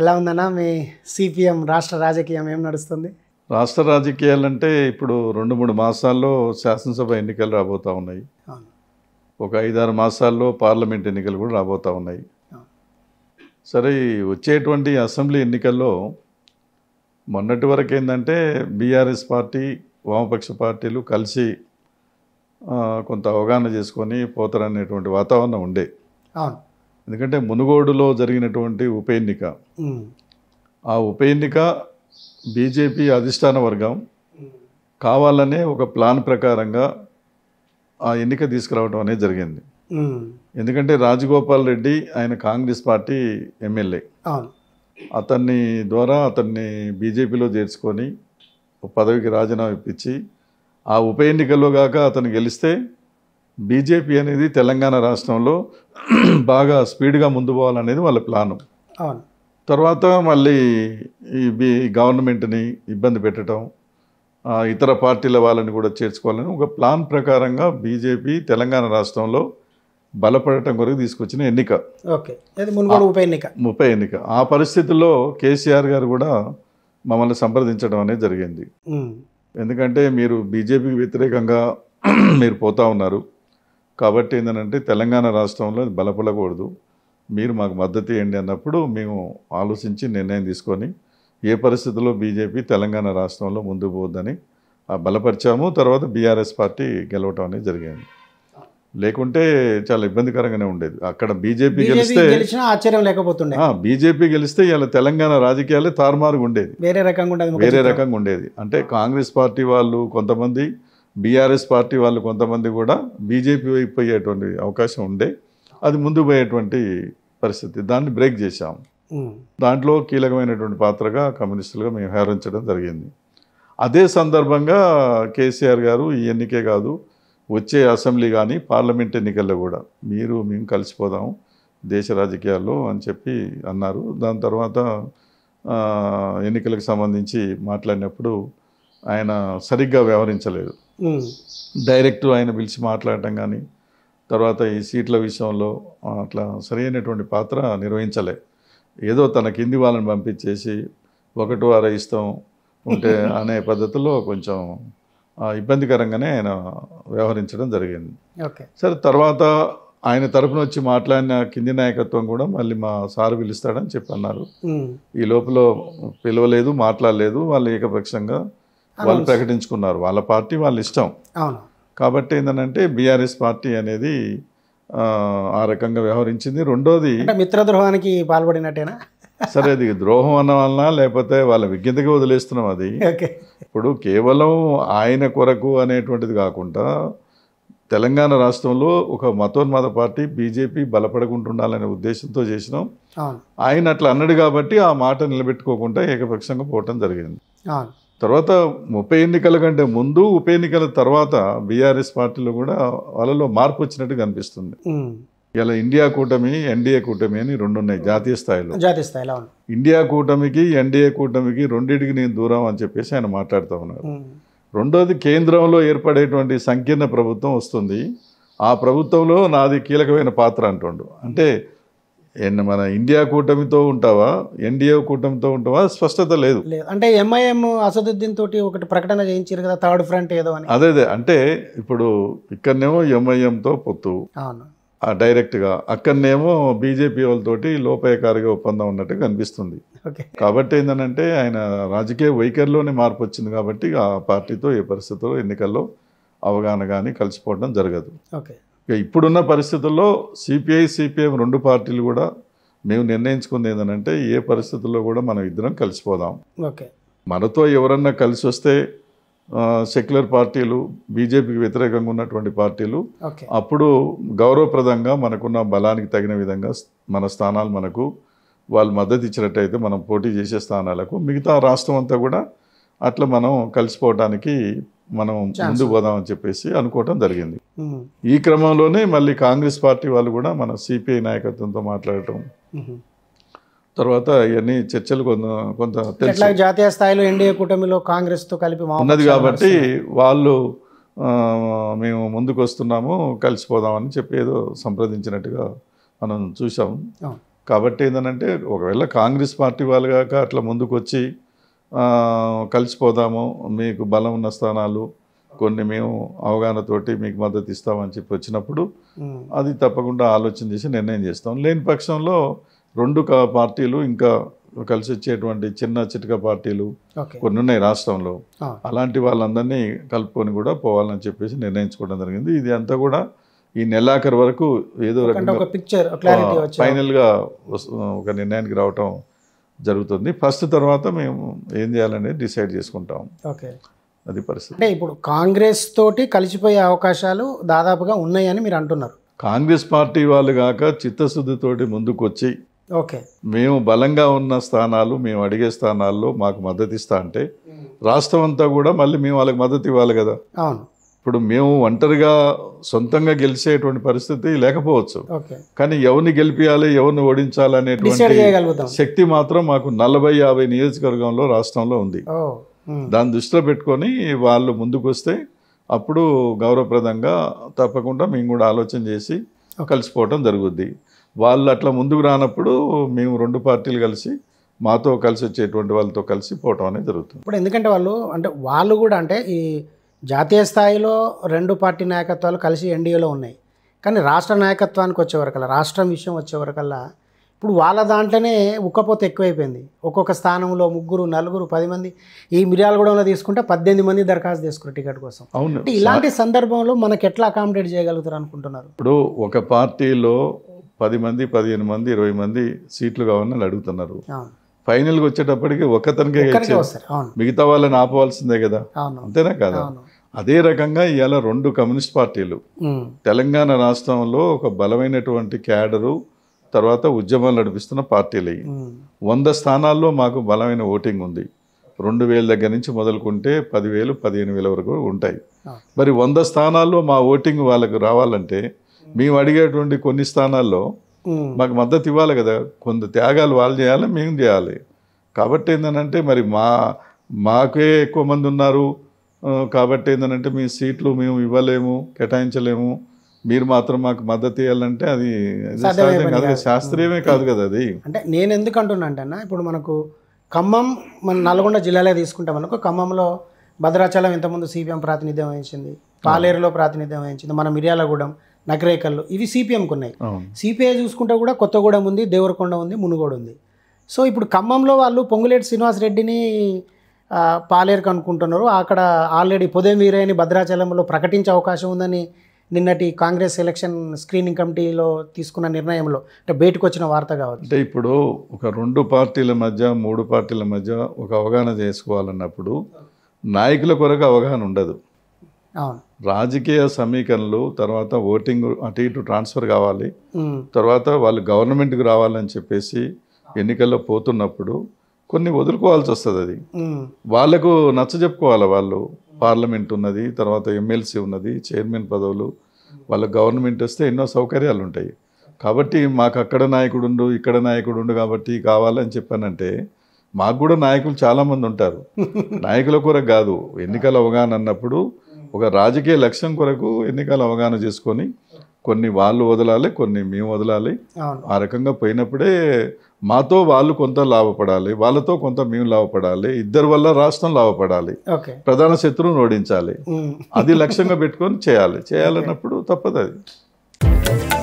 ఎలా ఉందన్నా మీ సిపిఎం రాష్ట్ర రాజకీయం ఏం నడుస్తుంది రాష్ట్ర రాజకీయాలు అంటే ఇప్పుడు రెండు మూడు మాసాల్లో శాసనసభ ఎన్నికలు రాబోతూ ఉన్నాయి ఒక ఐదారు మాసాల్లో పార్లమెంట్ ఎన్నికలు కూడా రాబోతూ ఉన్నాయి సరే వచ్చేటువంటి అసెంబ్లీ ఎన్నికల్లో మొన్నటి వరకు ఏంటంటే బీఆర్ఎస్ పార్టీ వామపక్ష పార్టీలు కలిసి కొంత అవగాహన చేసుకొని పోతారనేటువంటి వాతావరణం ఉండే ఎందుకంటే మునుగోడులో జరిగినటువంటి ఉప ఎన్నిక ఆ ఉప ఎన్నిక బీజేపీ అధిష్టాన వర్గం కావాలనే ఒక ప్లాన్ ప్రకారంగా ఆ ఎన్నిక తీసుకురావడం అనేది జరిగింది ఎందుకంటే రాజగోపాల్ రెడ్డి ఆయన కాంగ్రెస్ పార్టీ ఎమ్మెల్యే అతన్ని ద్వారా అతన్ని బీజేపీలో చేర్చుకొని పదవికి రాజీనామా ఇప్పించి ఆ ఉప ఎన్నికల్లో కాక అతను గెలిస్తే బీజేపీ అనేది తెలంగాణ రాష్ట్రంలో బాగా స్పీడ్గా ముందు పోవాలనేది వాళ్ళ ప్లాను అవును తర్వాత మళ్ళీ ఈ గవర్నమెంట్ని ఇబ్బంది పెట్టడం ఇతర పార్టీల వాళ్ళని కూడా చేర్చుకోవాలని ఒక ప్లాన్ ప్రకారంగా బీజేపీ తెలంగాణ రాష్ట్రంలో బలపడటం కొరకు తీసుకొచ్చిన ఎన్నిక ఓకే ఉప ఎన్నిక ఉప ఎన్నిక ఆ పరిస్థితుల్లో కేసీఆర్ గారు కూడా మమ్మల్ని సంప్రదించడం అనేది జరిగింది ఎందుకంటే మీరు బీజేపీకి వ్యతిరేకంగా మీరు పోతా ఉన్నారు కాబట్టి ఏంటంటే తెలంగాణ రాష్ట్రంలో బలపడకూడదు మీరు మాకు మద్దతు ఇవ్వండి అన్నప్పుడు మేము ఆలోచించి నిర్ణయం తీసుకొని ఏ పరిస్థితుల్లో బీజేపీ తెలంగాణ రాష్ట్రంలో ముందుకు పోద్దని బలపరిచాము తర్వాత బీఆర్ఎస్ పార్టీ గెలవటం అనేది జరిగింది లేకుంటే చాలా ఇబ్బందికరంగానే ఉండేది అక్కడ బీజేపీ గెలిస్తే ఆశ్చర్యం లేకపోతుండే బీజేపీ గెలిస్తే ఇలా తెలంగాణ రాజకీయాలే తారుమారుగా ఉండేది వేరే రకంగా ఉండేది వేరే రకంగా ఉండేది అంటే కాంగ్రెస్ పార్టీ వాళ్ళు కొంతమంది బీఆర్ఎస్ పార్టీ వాళ్ళు కొంతమంది కూడా బీజేపీ వైపు పోయేటువంటి అవకాశం ఉండే అది ముందు పోయేటువంటి పరిస్థితి దాన్ని బ్రేక్ చేశాం దాంట్లో కీలకమైనటువంటి పాత్రగా కమ్యూనిస్టులుగా మేము వ్యవహరించడం జరిగింది అదే సందర్భంగా కేసీఆర్ గారు ఈ ఎన్నికే కాదు వచ్చే అసెంబ్లీ కానీ పార్లమెంట్ ఎన్నికల్లో కూడా మీరు మేము కలిసిపోదాము దేశ రాజకీయాల్లో అని చెప్పి అన్నారు దాని తర్వాత ఎన్నికలకు సంబంధించి మాట్లాడినప్పుడు ఆయన సరిగ్గా వ్యవహరించలేదు Hmm. డైరెక్ట్ ఆయన పిలిచి మాట్లాడటం కానీ తర్వాత ఈ సీట్ల విషయంలో అట్లా సరైనటువంటి పాత్ర నిర్వహించలే ఏదో తన కింది వాళ్ళని పంపించేసి ఒకటి వార ఇష్టం ఉంటే అనే పద్ధతిలో కొంచెం ఇబ్బందికరంగానే ఆయన వ్యవహరించడం జరిగింది సరే తర్వాత ఆయన తరఫున వచ్చి మాట్లాడిన కింది నాయకత్వం కూడా మళ్ళీ మా సార్ పిలుస్తాడని చెప్పన్నారు hmm. ఈ లోపల పిలవలేదు మాట్లాడలేదు వాళ్ళు ఏకపక్షంగా వాళ్ళు ప్రకటించుకున్నారు వాళ్ళ పార్టీ వాళ్ళ ఇష్టం అవును కాబట్టి ఏంటంటే బీఆర్ఎస్ పార్టీ అనేది ఆ రకంగా వ్యవహరించింది రెండోది మిత్రద్రోహానికి పాల్పడినట్టేనా సరే అది ద్రోహం అన్న వలన లేకపోతే వాళ్ళ విజ్ఞతగా వదిలేస్తున్నాం అది ఇప్పుడు కేవలం ఆయన కొరకు అనేటువంటిది కాకుండా తెలంగాణ రాష్ట్రంలో ఒక మతోన్మత పార్టీ బీజేపీ బలపడకుంటుండాలనే ఉద్దేశంతో చేసినాం ఆయన అట్లా అన్నాడు కాబట్టి ఆ మాట నిలబెట్టుకోకుండా ఏకపక్షంగా పోవటం జరిగింది తర్వాత ఉప ఎన్నికల కంటే ముందు ఉప ఎన్నికల తర్వాత బీఆర్ఎస్ పార్టీలో కూడా వాళ్ళలో మార్పు వచ్చినట్టు కనిపిస్తుంది ఇలా ఇండియా కూటమి ఎన్డీఏ కూటమి అని రెండు ఉన్నాయి జాతీయ స్థాయిలో జాతీయ స్థాయిలో ఇండియా కూటమికి ఎన్డీఏ కూటమికి రెండింటికి నేను దూరం అని చెప్పేసి ఆయన మాట్లాడుతూ ఉన్నారు రెండోది కేంద్రంలో ఏర్పడేటువంటి సంకీర్ణ ప్రభుత్వం వస్తుంది ఆ ప్రభుత్వంలో నాది కీలకమైన పాత్ర అంటుండు అంటే మన ఇండియా కూటమితో ఉంటావా ఎన్డీఏ కూటమితో ఉంటావా స్పష్టత లేదు అంటే ఎంఐఎం అసదుద్దీన్ తోటి ఒకటి ప్రకటన చేయించారు కదా థర్డ్ ఫ్రంట్ ఏదో అని అదే అదే అంటే ఇప్పుడు ఇక్కడనేమో ఎంఐఎంతో పొత్తు అవును డైరెక్ట్గా అక్కడనేమో బీజేపీ వాళ్ళతోటి లోపాయకారిగా ఒప్పందం ఉన్నట్టు కనిపిస్తుంది కాబట్టి ఏంటంటే ఆయన రాజకీయ వైఖరిలోనే మార్పు వచ్చింది కాబట్టి ఆ పార్టీతో ఏ పరిస్థితిలో ఎన్నికల్లో అవగాహన కానీ కలిసిపోవడం జరగదు ఓకే ఇప్పుడున్న పరిస్థితుల్లో సిపిఐ సిపిఎం రెండు పార్టీలు కూడా మేము నిర్ణయించుకుంది ఏంటంటే ఏ పరిస్థితుల్లో కూడా మనం ఇద్దరం కలిసిపోదాం ఓకే మనతో ఎవరన్నా కలిసి వస్తే సెక్యులర్ పార్టీలు బీజేపీకి వ్యతిరేకంగా ఉన్నటువంటి పార్టీలు అప్పుడు గౌరవప్రదంగా మనకున్న బలానికి తగిన విధంగా మన స్థానాలు మనకు వాళ్ళు మద్దతు ఇచ్చినట్టయితే మనం పోటీ చేసే స్థానాలకు మిగతా రాష్ట్రం అంతా కూడా అట్లా మనం కలిసిపోవడానికి మనం ముందు అని చెప్పేసి అనుకోవటం జరిగింది ఈ క్రమంలోనే మళ్ళీ కాంగ్రెస్ పార్టీ వాళ్ళు కూడా మన సిపిఐ నాయకత్వంతో మాట్లాడటం తర్వాత ఇవన్నీ చర్చలు కొంత కొంత జాతీయ స్థాయిలో ఎన్డీఏ కూటమిలో కాంగ్రెస్తో కలిపి ఉన్నది కాబట్టి వాళ్ళు మేము ముందుకు వస్తున్నాము కలిసిపోదామని చెప్పి ఏదో సంప్రదించినట్టుగా మనం చూసాం కాబట్టి ఏంటంటే ఒకవేళ కాంగ్రెస్ పార్టీ వాళ్ళు కాక అట్లా ముందుకు వచ్చి కలిసిపోదాము మీకు బలం ఉన్న స్థానాలు కొన్ని మేము అవగాహనతోటి మీకు మద్దతు ఇస్తామని చెప్పి వచ్చినప్పుడు అది తప్పకుండా ఆలోచన చేసి నిర్ణయం చేస్తాం లేని పక్షంలో రెండు పార్టీలు ఇంకా కలిసి వచ్చేటువంటి చిన్న చిటిక పార్టీలు కొన్ని ఉన్నాయి రాష్ట్రంలో అలాంటి వాళ్ళందరినీ కలుపుకొని కూడా పోవాలని చెప్పేసి నిర్ణయించుకోవడం జరిగింది ఇది అంతా కూడా ఈ నెలాఖరు వరకు ఏదో రకంగా ఫైనల్గా ఒక నిర్ణయానికి రావటం జరుగుతుంది ఫస్ట్ తర్వాత మేము ఏం చేయాలనేది డిసైడ్ చేసుకుంటాం ఓకే అది పరిస్థితి అంటే ఇప్పుడు కాంగ్రెస్ తోటి కలిసిపోయే అవకాశాలు దాదాపుగా ఉన్నాయని మీరు అంటున్నారు కాంగ్రెస్ పార్టీ వాళ్ళు కాక చిత్తశుద్ధితోటి ముందుకొచ్చి ఓకే మేము బలంగా ఉన్న స్థానాలు మేము అడిగే స్థానాల్లో మాకు మద్దతు ఇస్తా అంటే రాష్ట్రం అంతా కూడా మళ్ళీ మేము వాళ్ళకి మద్దతు ఇవ్వాలి కదా అవును ఇప్పుడు మేము ఒంటరిగా సొంతంగా గెలిచేటువంటి పరిస్థితి లేకపోవచ్చు కానీ ఎవరిని గెలిపించాలి ఎవరిని ఓడించాలి అనేటువంటి శక్తి మాత్రం మాకు నలభై యాభై నియోజకవర్గంలో రాష్ట్రంలో ఉంది దాన్ని దృష్టిలో పెట్టుకొని వాళ్ళు ముందుకు వస్తే అప్పుడు గౌరవప్రదంగా తప్పకుండా మేము కూడా ఆలోచన చేసి కలిసిపోవటం జరుగుద్ది వాళ్ళు అట్లా ముందుకు రానప్పుడు మేము రెండు పార్టీలు కలిసి మాతో కలిసి వచ్చేటువంటి వాళ్ళతో కలిసి పోవటం అనేది జరుగుతుంది ఇప్పుడు ఎందుకంటే వాళ్ళు అంటే వాళ్ళు కూడా అంటే ఈ జాతీయ స్థాయిలో రెండు పార్టీ నాయకత్వాలు కలిసి ఎన్డీఏలో ఉన్నాయి కానీ రాష్ట్ర నాయకత్వానికి వచ్చేవరకల్లా రాష్ట్రం విషయం వచ్చేవరకల్లా ఇప్పుడు వాళ్ళ దాంట్లోనే ఉక్కపోతే ఎక్కువైపోయింది ఒక్కొక్క స్థానంలో ముగ్గురు నలుగురు పది మంది ఈ మిర్యాలగూడంలో తీసుకుంటే పద్దెనిమిది మంది దరఖాస్తు తీసుకున్నారు టికెట్ కోసం అవును ఇలాంటి సందర్భంలో మనకి ఎట్లా అకామిడేట్ చేయగలుగుతారు అనుకుంటున్నారు ఇప్పుడు ఒక పార్టీలో పది మంది పదిహేను మంది ఇరవై మంది సీట్లు కావాలని అడుగుతున్నారు ఫైనల్గా వచ్చేటప్పటికి ఒక్కతనికే మిగతా వాళ్ళని ఆపవలసిందే కదా అంతేనా కదా అదే రకంగా ఇవాళ రెండు కమ్యూనిస్ట్ పార్టీలు తెలంగాణ రాష్ట్రంలో ఒక బలమైనటువంటి క్యాడరు తర్వాత ఉద్యమాలు నడిపిస్తున్న పార్టీలు వంద స్థానాల్లో మాకు బలమైన ఓటింగ్ ఉంది రెండు వేల దగ్గర నుంచి మొదలుకుంటే పదివేలు పదిహేను వేల వరకు ఉంటాయి మరి వంద స్థానాల్లో మా ఓటింగ్ వాళ్ళకు రావాలంటే మేము అడిగేటువంటి కొన్ని స్థానాల్లో మాకు మద్దతు ఇవ్వాలి కదా కొంత త్యాగాలు వాళ్ళు చేయాలి మేము చేయాలి కాబట్టి ఏంటంటే మరి మా మాకే ఎక్కువ మంది ఉన్నారు కాబట్టి ఏంటంటే మీ సీట్లు మేము ఇవ్వలేము కేటాయించలేము మీరు మాత్రం మాకు మద్దతు ఇవ్వాలంటే అది కాదు శాస్త్రీయమే కాదు కదా అది అంటే నేను ఎందుకు అంటున్నాంటే అన్న ఇప్పుడు మనకు ఖమ్మం మన నల్గొండ జిల్లాలే తీసుకుంటే అనుకో ఖమ్మంలో భద్రాచలం ఇంతకుముందు సిపిఎం ప్రాతినిధ్యం వహించింది పాలేరులో ప్రాతినిధ్యం వహించింది మన మిర్యాలగూడెం నగరేకల్లో ఇవి సిపిఎంకి ఉన్నాయి సిపిఐ చూసుకుంటే కూడా కొత్తగూడెం ఉంది దేవరకొండ ఉంది మునుగోడు ఉంది సో ఇప్పుడు ఖమ్మంలో వాళ్ళు పొంగులేటి శ్రీనివాసరెడ్డిని పాలేరుకు అనుకుంటున్నారు అక్కడ ఆల్రెడీ పొదయం వీరయ్యని భద్రాచలంలో ప్రకటించే అవకాశం ఉందని నిన్నటి కాంగ్రెస్ ఎలక్షన్ స్క్రీనింగ్ కమిటీలో తీసుకున్న నిర్ణయంలో అంటే బయటకు వచ్చిన వార్త కావచ్చు అంటే ఇప్పుడు ఒక రెండు పార్టీల మధ్య మూడు పార్టీల మధ్య ఒక అవగాహన చేసుకోవాలన్నప్పుడు నాయకుల కొరకు అవగాహన ఉండదు రాజకీయ సమీకరణలు తర్వాత ఓటింగ్ అటు ఇటు ట్రాన్స్ఫర్ కావాలి తర్వాత వాళ్ళు గవర్నమెంట్కి రావాలని చెప్పేసి ఎన్నికల్లో పోతున్నప్పుడు కొన్ని వదులుకోవాల్సి వస్తుంది అది వాళ్ళకు నచ్చ చెప్పుకోవాలి వాళ్ళు పార్లమెంట్ ఉన్నది తర్వాత ఎమ్మెల్సీ ఉన్నది చైర్మన్ పదవులు వాళ్ళకు గవర్నమెంట్ వస్తే ఎన్నో సౌకర్యాలు ఉంటాయి కాబట్టి మాకు అక్కడ నాయకుడు ఉండు ఇక్కడ నాయకుడు ఉండు కాబట్టి కావాలని చెప్పానంటే మాకు కూడా నాయకులు చాలామంది ఉంటారు నాయకుల కూర కాదు ఎన్నికలు అవగాహన అన్నప్పుడు ఒక రాజకీయ లక్ష్యం కొరకు ఎన్నికలు అవగాహన చేసుకొని కొన్ని వాళ్ళు వదలాలి కొన్ని మేము వదలాలి ఆ రకంగా పోయినప్పుడే మాతో వాళ్ళు కొంత లాభపడాలి వాళ్ళతో కొంత మేము లాభపడాలి ఇద్దరి వల్ల రాష్ట్రం లాభపడాలి ప్రధాన శత్రువును ఓడించాలి అది లక్ష్యంగా పెట్టుకొని చేయాలి చేయాలన్నప్పుడు తప్పదు అది